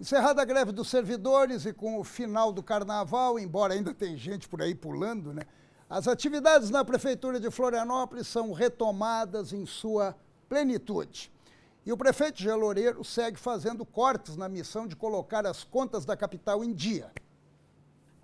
Encerrada a greve dos servidores e com o final do carnaval, embora ainda tenha gente por aí pulando, né? As atividades na prefeitura de Florianópolis são retomadas em sua plenitude. E o prefeito Geloureiro segue fazendo cortes na missão de colocar as contas da capital em dia.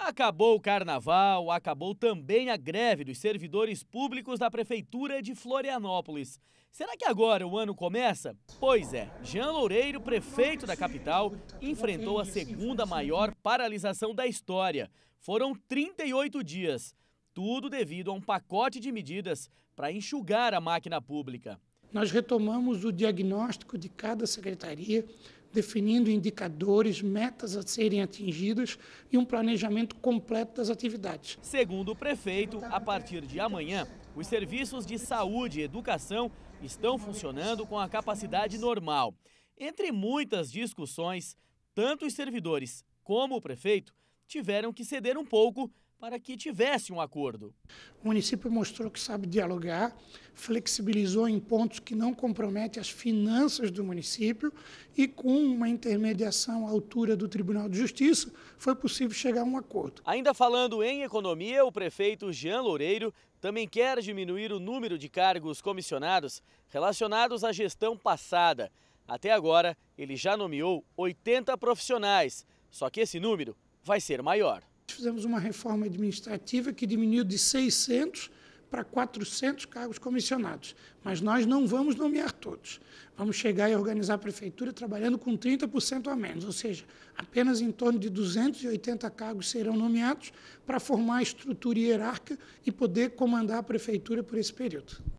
Acabou o carnaval, acabou também a greve dos servidores públicos da Prefeitura de Florianópolis. Será que agora o ano começa? Pois é, Jean Loureiro, prefeito da capital, enfrentou a segunda maior paralisação da história. Foram 38 dias. Tudo devido a um pacote de medidas para enxugar a máquina pública nós retomamos o diagnóstico de cada secretaria, definindo indicadores, metas a serem atingidas e um planejamento completo das atividades. Segundo o prefeito, a partir de amanhã, os serviços de saúde e educação estão funcionando com a capacidade normal. Entre muitas discussões, tanto os servidores como o prefeito tiveram que ceder um pouco para que tivesse um acordo. O município mostrou que sabe dialogar, flexibilizou em pontos que não comprometem as finanças do município e, com uma intermediação à altura do Tribunal de Justiça, foi possível chegar a um acordo. Ainda falando em economia, o prefeito Jean Loureiro também quer diminuir o número de cargos comissionados relacionados à gestão passada. Até agora, ele já nomeou 80 profissionais, só que esse número vai ser maior fizemos uma reforma administrativa que diminuiu de 600 para 400 cargos comissionados. Mas nós não vamos nomear todos. Vamos chegar e organizar a prefeitura trabalhando com 30% a menos, ou seja, apenas em torno de 280 cargos serão nomeados para formar a estrutura hierárquica e poder comandar a prefeitura por esse período.